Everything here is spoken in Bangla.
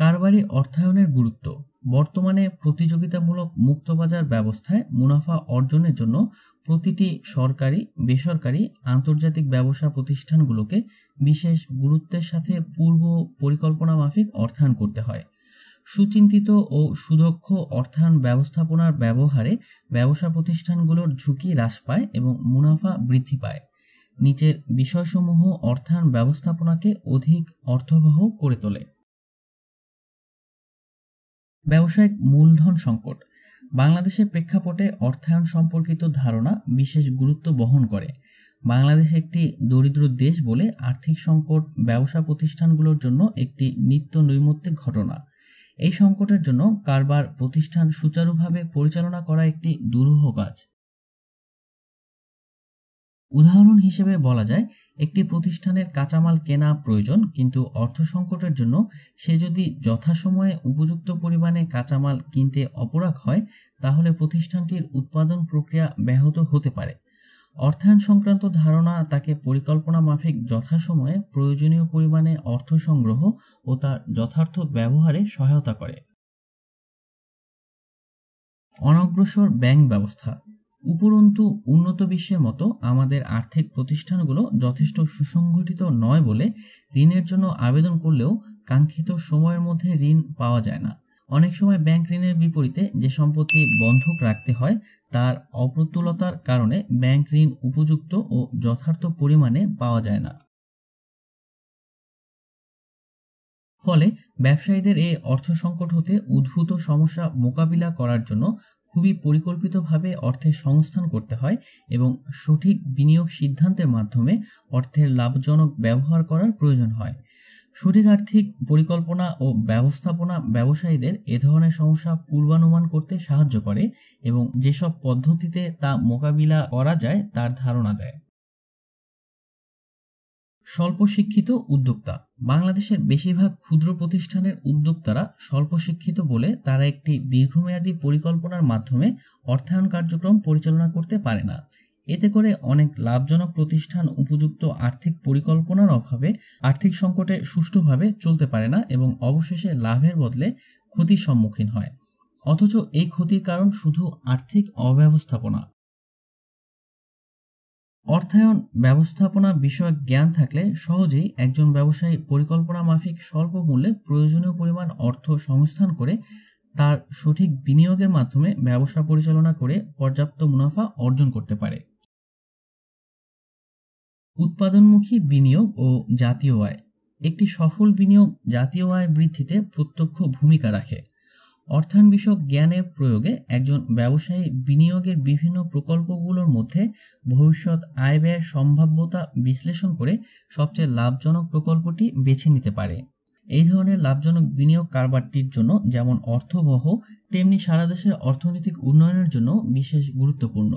কারবারি অর্থায়নের গুরুত্ব বর্তমানে প্রতিযোগিতামূলক মুক্তবাজার ব্যবস্থায় মুনাফা অর্জনের জন্য প্রতিটি সরকারি বেসরকারি আন্তর্জাতিক ব্যবসা প্রতিষ্ঠানগুলোকে বিশেষ গুরুত্বের সাথে পূর্ব পরিকল্পনা মাফিক অর্থায়ন করতে হয় সুচিন্তিত ও সুদক্ষ অর্থায়ন ব্যবস্থাপনার ব্যবহারে ব্যবসা প্রতিষ্ঠানগুলোর ঝুঁকি হ্রাস পায় এবং মুনাফা বৃদ্ধি পায় নিচের বিষয়সমূহ অর্থায়ন ব্যবস্থাপনাকে অধিক অর্থবহ করে তোলে ব্যবসায়িক মূলধন সংকট বাংলাদেশের প্রেক্ষাপটে অর্থায়ন সম্পর্কিত ধারণা বিশেষ গুরুত্ব বহন করে বাংলাদেশ একটি দরিদ্র দেশ বলে আর্থিক সংকট ব্যবসা প্রতিষ্ঠানগুলোর জন্য একটি নিত্য নৈমত্তিক ঘটনা এই সংকটের জন্য কারবার প্রতিষ্ঠান সুচারুভাবে পরিচালনা করা একটি দুরূহ কাজ উদাহরণ হিসেবে বলা যায় একটি প্রতিষ্ঠানের কাঁচামাল কেনা প্রয়োজন কিন্তু অর্থ সংকটের জন্য সে যদি যথাসময়ে উপযুক্ত পরিমাণে কাঁচামাল কিনতে অপরাগ হয় তাহলে প্রতিষ্ঠানটির উৎপাদন প্রক্রিয়া ব্যাহত হতে পারে অর্থায়ন সংক্রান্ত ধারণা তাকে পরিকল্পনা মাফিক যথাসময়ে প্রয়োজনীয় পরিমাণে অর্থ সংগ্রহ ও তার যথার্থ ব্যবহারে সহায়তা করে অনগ্রসর ব্যাংক ব্যবস্থা উপরন্তু উন্নত বিশ্বের মতো আমাদের আর্থিক প্রতিষ্ঠানগুলো যথেষ্ট সুসংগঠিত নয় বলে ঋণের জন্য আবেদন করলেও কাঙ্ক্ষিত সময়ের মধ্যে ঋণ পাওয়া যায় না অনেক সময় ব্যাংক ঋণের বিপরীতে যে সম্পত্তি বন্ধক রাখতে হয় তার অপ্রতুলতার কারণে ব্যাংক ঋণ উপযুক্ত ও যথার্থ পরিমাণে পাওয়া যায় না ফলে ব্যবসায়ীদের এই অর্থ সংকট হতে উদ্ভূত সমস্যা মোকাবিলা করার জন্য খুবই পরিকল্পিতভাবে অর্থের সংস্থান করতে হয় এবং সঠিক বিনিয়োগ সিদ্ধান্তের মাধ্যমে অর্থের লাভজনক ব্যবহার করার প্রয়োজন হয় সঠিক আর্থিক পরিকল্পনা ও ব্যবস্থাপনা ব্যবসায়ীদের এ ধরনের সমস্যা পূর্বানুমান করতে সাহায্য করে এবং যেসব পদ্ধতিতে তা মোকাবিলা করা যায় তার ধারণা দেয় স্বল্প শিক্ষিত উদ্যোক্তা বাংলাদেশের বেশিরভাগ ক্ষুদ্র প্রতিষ্ঠানের উদ্যোক্তারা স্বল্প শিক্ষিত বলে তারা একটি দীর্ঘমেয়াদী পরিকল্পনার মাধ্যমে অর্থায়ন কার্যক্রম পরিচালনা করতে পারে না এতে করে অনেক লাভজনক প্রতিষ্ঠান উপযুক্ত আর্থিক পরিকল্পনার অভাবে আর্থিক সংকটে সুষ্ঠুভাবে চলতে পারে না এবং অবশেষে লাভের বদলে ক্ষতির সম্মুখীন হয় অথচ এই ক্ষতির কারণ শুধু আর্থিক অব্যবস্থাপনা অর্থায়ন ব্যবস্থাপনা বিষয়ক জ্ঞান থাকলে সহজেই একজন ব্যবসায়ী পরিকল্পনা মাফিক স্বল্প মূল্যে প্রয়োজনীয় পরিমাণ অর্থ সংস্থান করে তার সঠিক বিনিয়োগের মাধ্যমে ব্যবসা পরিচালনা করে পর্যাপ্ত মুনাফা অর্জন করতে পারে উৎপাদনমুখী বিনিয়োগ ও জাতীয় আয় একটি সফল বিনিয়োগ জাতীয় আয় বৃদ্ধিতে প্রত্যক্ষ ভূমিকা রাখে অর্থায়ন বিষয়ক জ্ঞানের প্রয়োগে একজন ব্যবসায়ী বিনিয়োগের বিভিন্ন প্রকল্পগুলোর মধ্যে ভবিষ্যৎ আয় ব্যয়ের সম্ভাব্যতা বিশ্লেষণ করে সবচেয়ে লাভজনক প্রকল্পটি বেছে নিতে পারে এই ধরনের লাভজনক বিনিয়োগ কারবারটির জন্য যেমন অর্থবহ তেমনি সারা দেশের অর্থনৈতিক উন্নয়নের জন্য বিশেষ গুরুত্বপূর্ণ